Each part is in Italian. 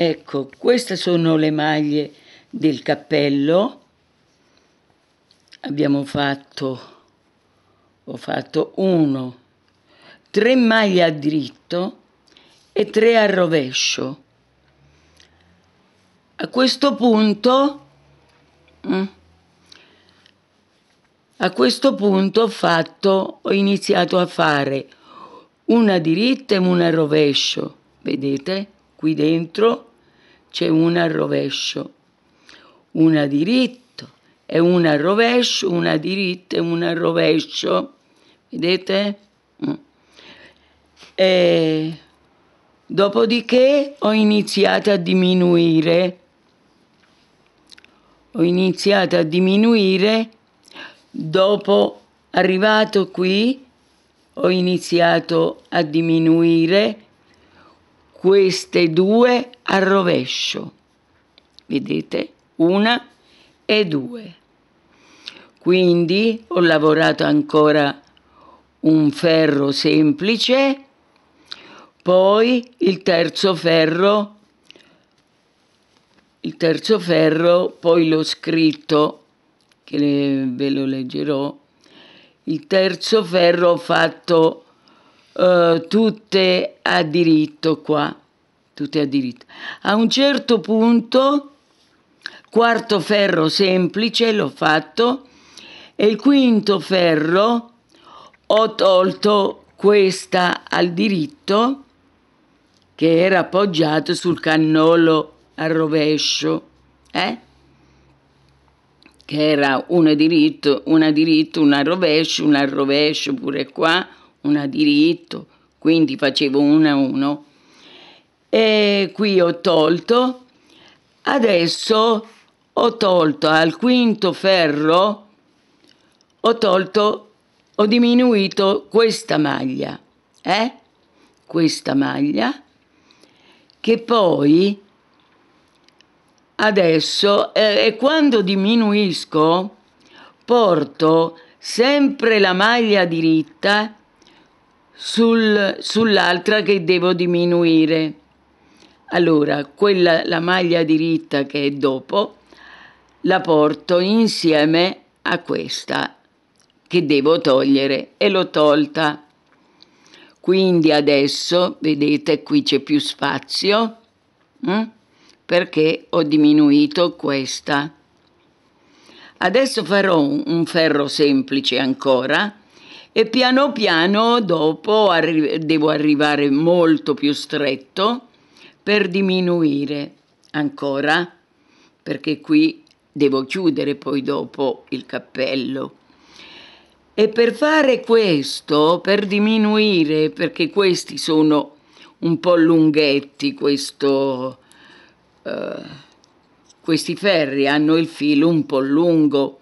Ecco, queste sono le maglie del cappello. Abbiamo fatto, ho fatto 1, 3 maglie a dritto e 3 a rovescio. A questo punto, mm, a questo punto ho, fatto, ho iniziato a fare una diritta e una rovescio, vedete? Qui dentro c'è una al rovescio, una diritto e una al rovescio, una diritto e una al rovescio. Vedete? Mm. E dopodiché ho iniziato a diminuire. Ho iniziato a diminuire dopo arrivato qui ho iniziato a diminuire queste due al rovescio. Vedete? Una e due. Quindi ho lavorato ancora un ferro semplice, poi il terzo ferro, il terzo ferro, poi l'ho scritto, che ve lo leggerò, il terzo ferro ho fatto eh, tutte a diritto qua, tutte a diritto. A un certo punto, quarto ferro semplice l'ho fatto e il quinto ferro ho tolto questa al diritto che era appoggiato sul cannolo a rovescio, eh? che era una diritto, una diritto, una rovescio, una rovescio pure qua, una diritto, quindi facevo uno a uno. E qui ho tolto, adesso ho tolto al quinto ferro, ho tolto, ho diminuito questa maglia, eh? Questa maglia, che poi adesso, eh, e quando diminuisco, porto sempre la maglia diritta sul, sull'altra che devo diminuire. Allora, quella, la maglia diritta che è dopo, la porto insieme a questa che devo togliere e l'ho tolta. Quindi adesso, vedete, qui c'è più spazio hm? perché ho diminuito questa. Adesso farò un ferro semplice ancora e piano piano dopo arri- devo arrivare molto più stretto per diminuire ancora, perché qui devo chiudere poi dopo il cappello. E per fare questo, per diminuire, perché questi sono un po' lunghetti, questo, uh, questi ferri hanno il filo un po' lungo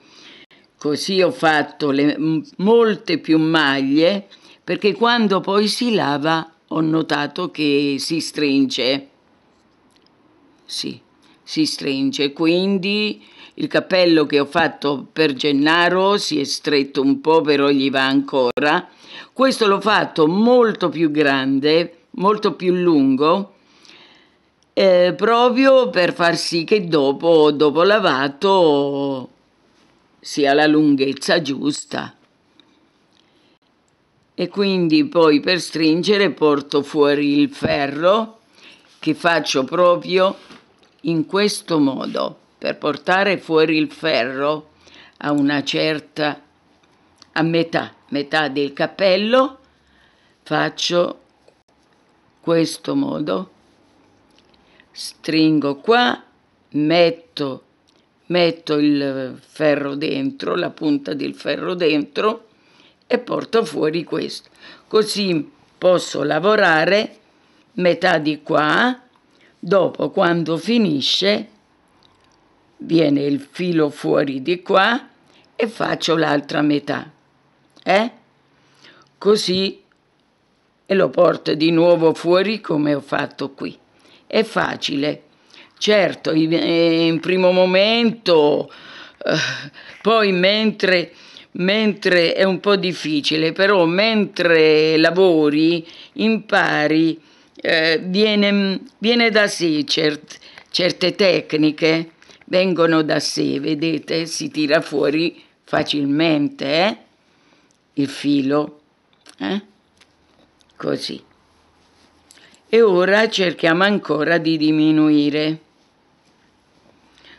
Così ho fatto le, molte più maglie perché quando poi si lava ho notato che si stringe. Sì, si stringe, quindi il cappello che ho fatto per Gennaro si è stretto un po', però gli va ancora. Questo l'ho fatto molto più grande, molto più lungo, eh, proprio per far sì che dopo, dopo lavato sia la lunghezza giusta. E quindi poi per stringere porto fuori il ferro che faccio proprio in questo modo. Per portare fuori il ferro a una certa a metà, metà del cappello faccio questo modo. Stringo qua, metto metto il ferro dentro, la punta del ferro dentro e porto fuori questo. Così posso lavorare metà di qua, dopo quando finisce viene il filo fuori di qua e faccio l'altra metà. Eh? Così e lo porto di nuovo fuori come ho fatto qui. È facile. Certo, eh, in primo momento, eh, poi mentre, mentre è un po' difficile, però mentre lavori impari, eh, viene, viene, da sé cert, certe tecniche, vengono da sé, vedete, si tira fuori facilmente eh? il filo, eh? così. E ora cerchiamo ancora di diminuire.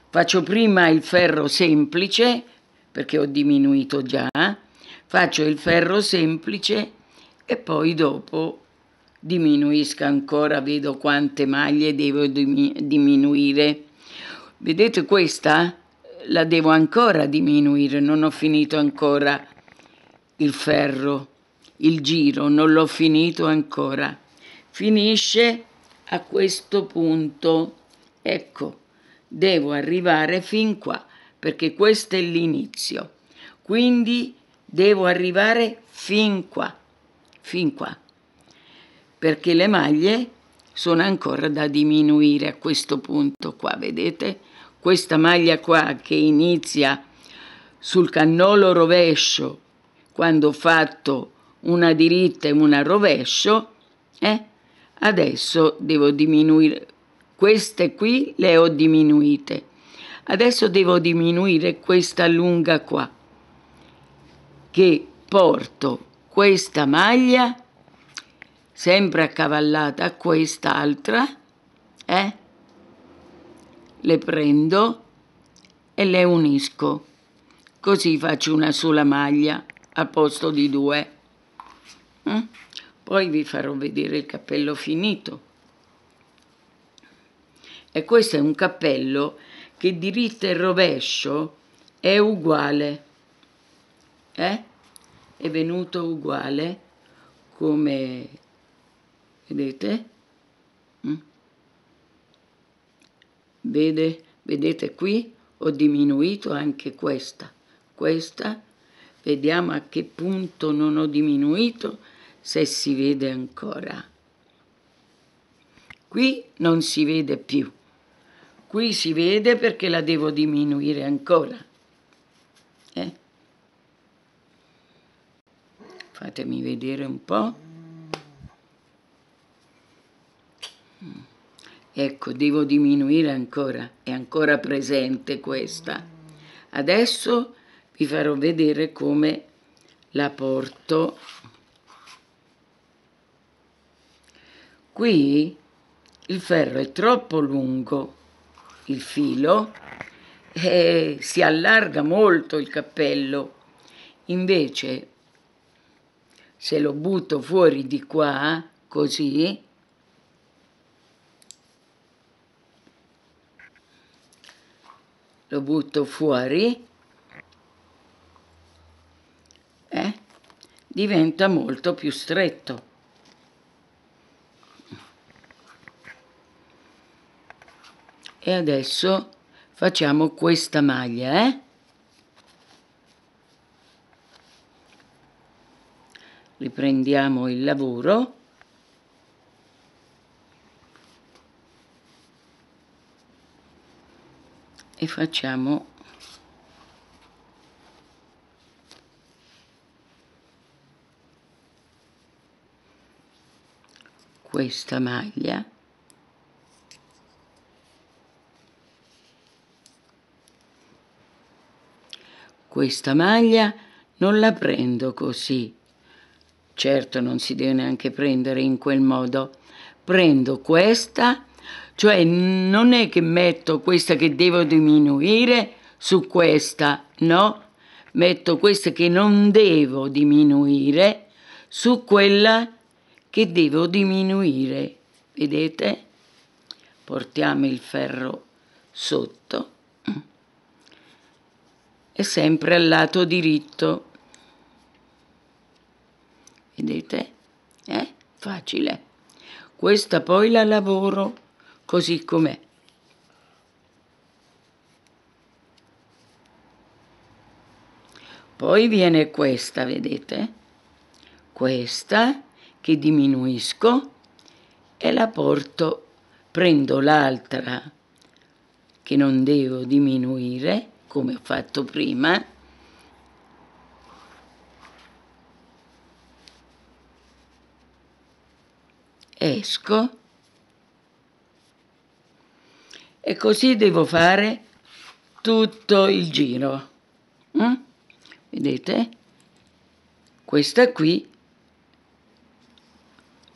Faccio prima il ferro semplice, perché ho diminuito già, faccio il ferro semplice e poi dopo diminuisco ancora, vedo quante maglie devo diminuire. Vedete questa? La devo ancora diminuire, non ho finito ancora il ferro, il giro, non l'ho finito ancora. Finisce a questo punto. Ecco devo arrivare fin qua, perché questo è l'inizio. Quindi devo arrivare fin qua, fin qua, perché le maglie sono ancora da diminuire a questo punto qua, vedete? Questa maglia qua che inizia sul cannolo rovescio, quando ho fatto una diritta e una rovescio, eh? adesso devo diminuire queste qui le ho diminuite. Adesso devo diminuire questa lunga qua. Che porto questa maglia sempre accavallata a quest'altra, eh? Le prendo e le unisco. Così faccio una sola maglia al posto di due. Mm? Poi vi farò vedere il cappello finito. E questo è un cappello che diritto e rovescio è uguale. Eh? È venuto uguale come vedete? Mm? Vede, vedete qui ho diminuito anche questa. Questa vediamo a che punto non ho diminuito se si vede ancora. Qui non si vede più. Qui si vede perché la devo diminuire ancora. Eh? Fatemi vedere un po'. Mm. Ecco, devo diminuire ancora. È ancora presente questa. Adesso vi farò vedere come la porto. Qui il ferro è troppo lungo il filo e si allarga molto il cappello. Invece, se lo butto fuori di qua, così, lo butto fuori, eh, diventa molto più stretto. e adesso facciamo questa maglia eh? riprendiamo il lavoro e facciamo questa maglia Questa maglia non la prendo così. Certo non si deve neanche prendere in quel modo. Prendo questa, cioè non è che metto questa che devo diminuire su questa, no? Metto questa che non devo diminuire su quella che devo diminuire. Vedete? Portiamo il ferro sotto è sempre al lato diritto. Vedete? È eh? facile. Questa poi la lavoro così com'è. Poi viene questa, vedete? Questa che diminuisco e la porto, prendo l'altra che non devo diminuire come ho fatto prima esco e così devo fare tutto il giro mm? vedete questa qui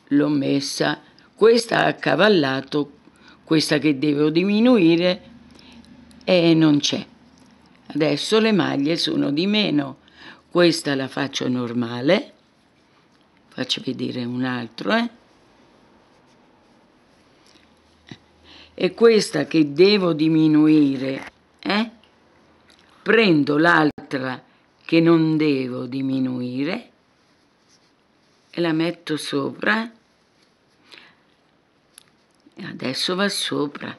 l'ho messa questa ha accavallato questa che devo diminuire e non c'è Adesso le maglie sono di meno. Questa la faccio normale. Faccio vedere un altro, eh. E questa che devo diminuire, eh. Prendo l'altra che non devo diminuire e la metto sopra e adesso va sopra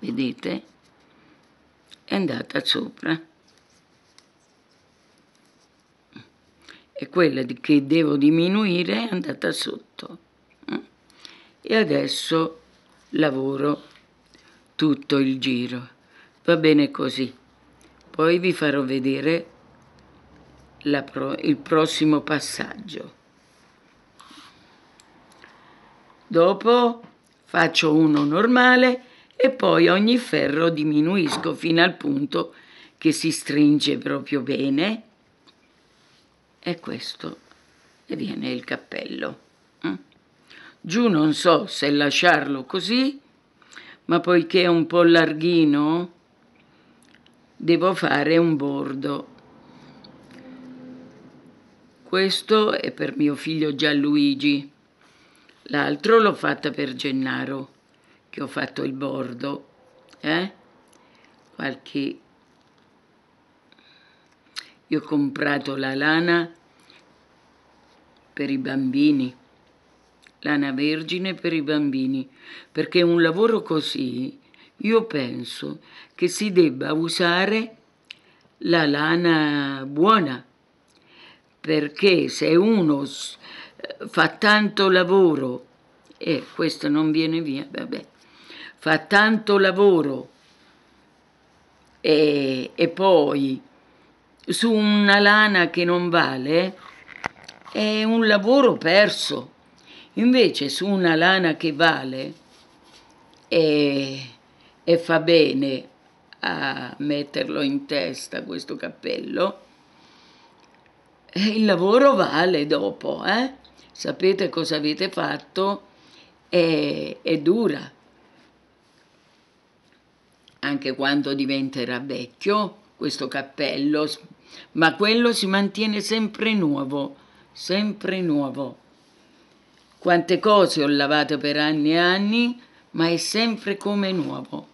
vedete è andata sopra. E quella che devo diminuire è andata sotto. Mm? E adesso lavoro tutto il giro. Va bene così. Poi vi farò vedere pro il prossimo passaggio. Dopo faccio uno normale e poi ogni ferro diminuisco fino al punto che si stringe proprio bene e questo e viene il cappello. Eh? Giù non so se lasciarlo così, ma poiché è un po' larghino, devo fare un bordo. Questo è per mio figlio Gianluigi, l'altro l'ho fatta per Gennaro che ho fatto il bordo, eh? qualche... Io ho comprato la lana per i bambini, lana vergine per i bambini, perché un lavoro così io penso che si debba usare la lana buona, perché se uno eh, fa tanto lavoro e eh, questo non viene via, vabbè, fa tanto lavoro e, e poi su una lana che non vale è un lavoro perso. Invece su una lana che vale e, e fa bene a metterlo in testa questo cappello, il lavoro vale dopo, eh? sapete cosa avete fatto, è, è dura anche quando diventerà vecchio questo cappello, ma quello si mantiene sempre nuovo, sempre nuovo. Quante cose ho lavato per anni e anni, ma è sempre come nuovo.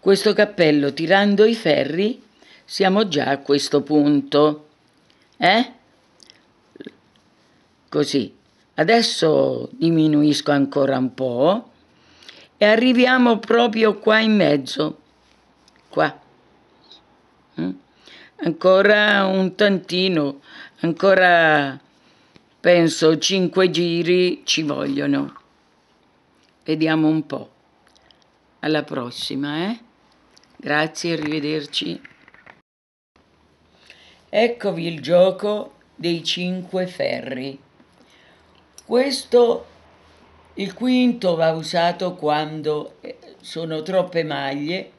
Questo cappello, tirando i ferri, siamo già a questo punto. Eh? Così. Adesso diminuisco ancora un po' e arriviamo proprio qua in mezzo, qua. Mm? Ancora un tantino, ancora penso cinque giri ci vogliono. Vediamo un po'. Alla prossima, eh? Grazie, arrivederci. Eccovi il gioco dei cinque ferri. Questo il quinto va usato quando eh, sono troppe maglie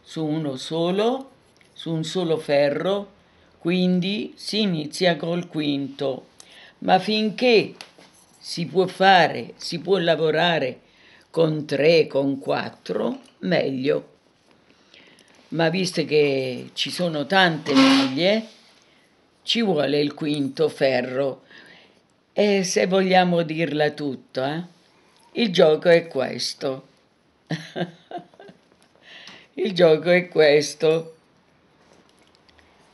su uno solo, su un solo ferro, quindi si inizia col quinto. Ma finché si può fare, si può lavorare con tre, con quattro, meglio. Ma visto che ci sono tante maglie, ci vuole il quinto ferro. E se vogliamo dirla tutta, eh? Il gioco è questo. Il gioco è questo.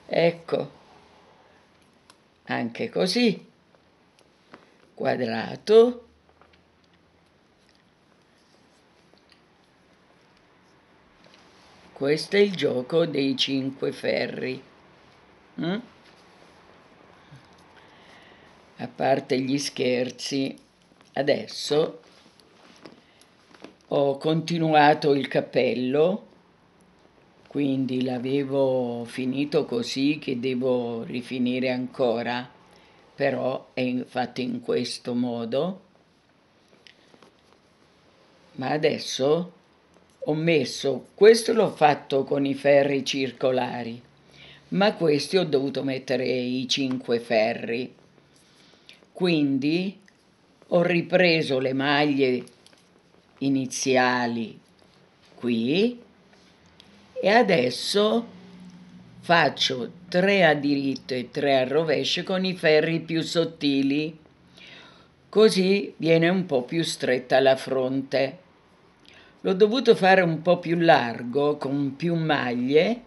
Ecco, anche così. Quadrato. Questo è il gioco dei cinque ferri. Mm? A parte gli scherzi, adesso ho continuato il cappello, quindi l'avevo finito così che devo rifinire ancora, però è fatto in questo modo. Ma adesso ho messo, questo l'ho fatto con i ferri circolari, ma questi ho dovuto mettere i cinque ferri. Quindi ho ripreso le maglie iniziali qui e adesso faccio 3 a diritto e 3 a rovescio con i ferri più sottili così viene un po' più stretta la fronte. L'ho dovuto fare un po' più largo, con più maglie,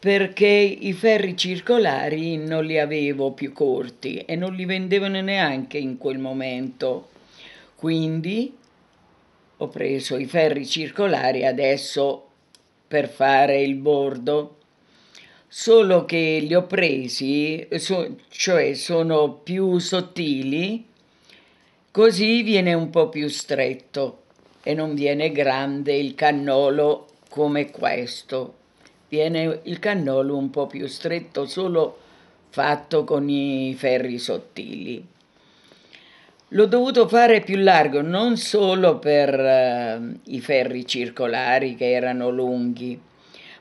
perché i ferri circolari non li avevo più corti e non li vendevano neanche in quel momento. Quindi ho preso i ferri circolari adesso per fare il bordo solo che li ho presi so, cioè sono più sottili così viene un po' più stretto e non viene grande il cannolo come questo viene il cannolo un po' più stretto solo fatto con i ferri sottili L'ho dovuto fare più largo, non solo per eh, i ferri circolari che erano lunghi,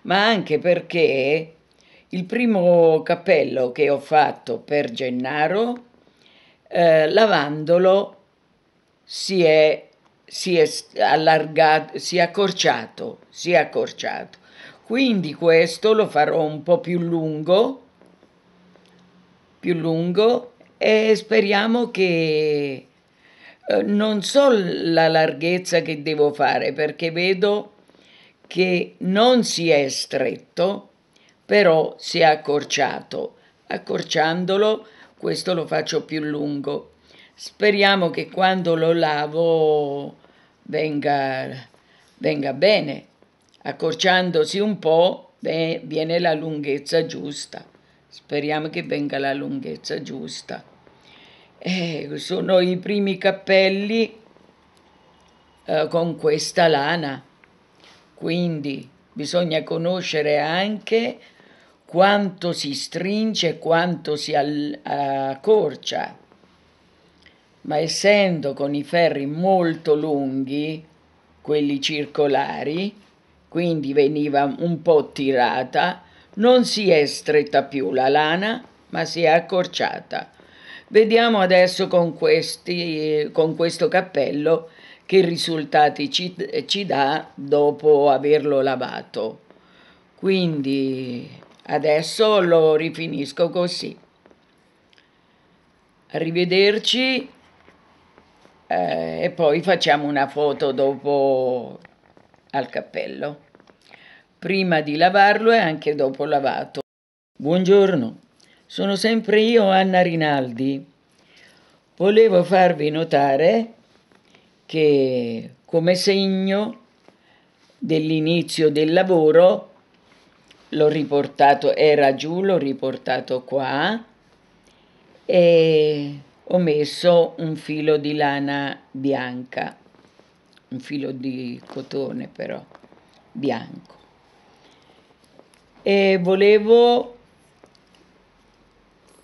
ma anche perché il primo cappello che ho fatto per Gennaro, eh, lavandolo, si è, si è allargato, si è accorciato, si è accorciato. Quindi questo lo farò un po' più lungo, più lungo e speriamo che eh, non so la larghezza che devo fare perché vedo che non si è stretto, però si è accorciato. Accorciandolo, questo lo faccio più lungo. Speriamo che quando lo lavo venga, venga bene. Accorciandosi un po' viene la lunghezza giusta. Speriamo che venga la lunghezza giusta. Eh, sono i primi cappelli eh, con questa lana, quindi bisogna conoscere anche quanto si stringe e quanto si accorcia. Ma essendo con i ferri molto lunghi, quelli circolari, quindi veniva un po' tirata, non si è stretta più la lana, ma si è accorciata Vediamo adesso con, questi, con questo cappello che risultati ci, ci dà dopo averlo lavato. Quindi adesso lo rifinisco così. Arrivederci eh, e poi facciamo una foto dopo al cappello prima di lavarlo e anche dopo lavato. Buongiorno. Sono sempre io, Anna Rinaldi. Volevo farvi notare che come segno dell'inizio del lavoro l'ho riportato, era giù, l'ho riportato qua e ho messo un filo di lana bianca, un filo di cotone però bianco. E volevo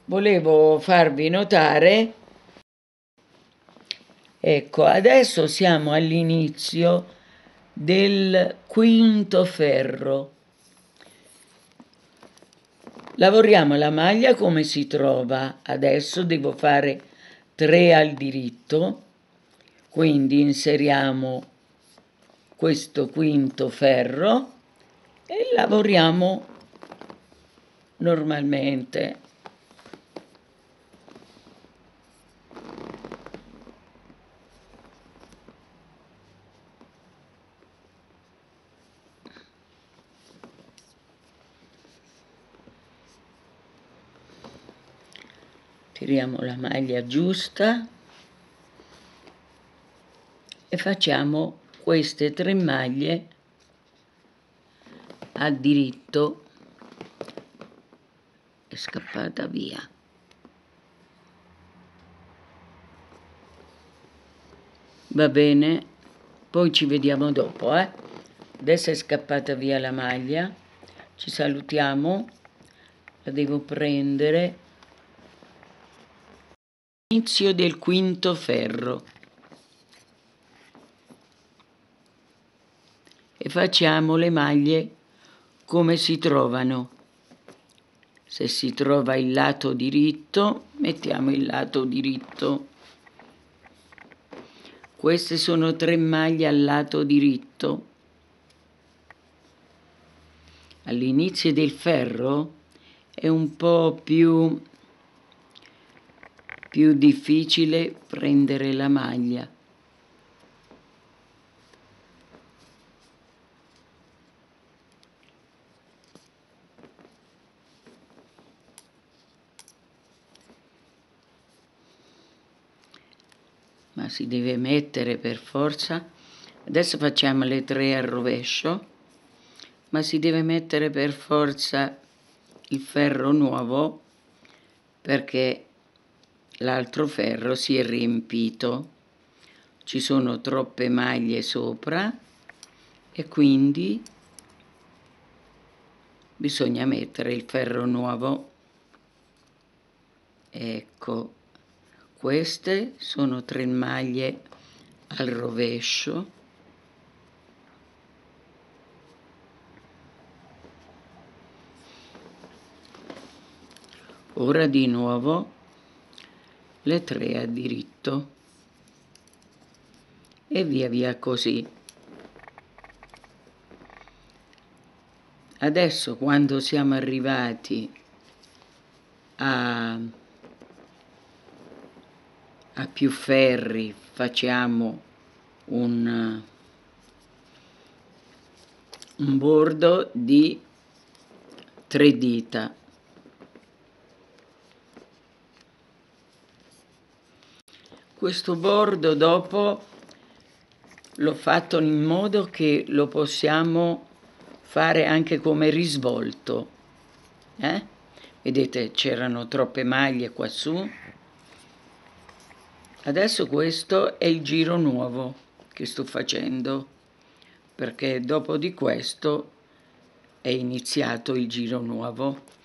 volevo farvi notare, ecco, adesso siamo all'inizio del quinto ferro. Lavoriamo la maglia come si trova. Adesso devo fare 3 al diritto, quindi inseriamo questo quinto ferro e lavoriamo normalmente. tiriamo la maglia giusta e facciamo queste tre maglie a diritto è scappata via va bene poi ci vediamo dopo eh? adesso è scappata via la maglia ci salutiamo la devo prendere Inizio del quinto ferro. E facciamo le maglie come si trovano. Se si trova il lato diritto, mettiamo il lato diritto. Queste sono tre maglie al lato diritto. All'inizio del ferro è un po' più più difficile prendere la maglia. Ma si deve mettere per forza. Adesso facciamo le tre al rovescio, ma si deve mettere per forza il ferro nuovo perché l'altro ferro si è riempito ci sono troppe maglie sopra e quindi bisogna mettere il ferro nuovo ecco queste sono tre maglie al rovescio ora di nuovo le tre a diritto e via via così. Adesso quando siamo arrivati a, a più ferri facciamo un, un bordo di tre dita Questo bordo dopo l'ho fatto in modo che lo possiamo fare anche come risvolto. Eh? Vedete, c'erano troppe maglie qua su. Adesso questo è il giro nuovo che sto facendo, perché dopo di questo è iniziato il giro nuovo.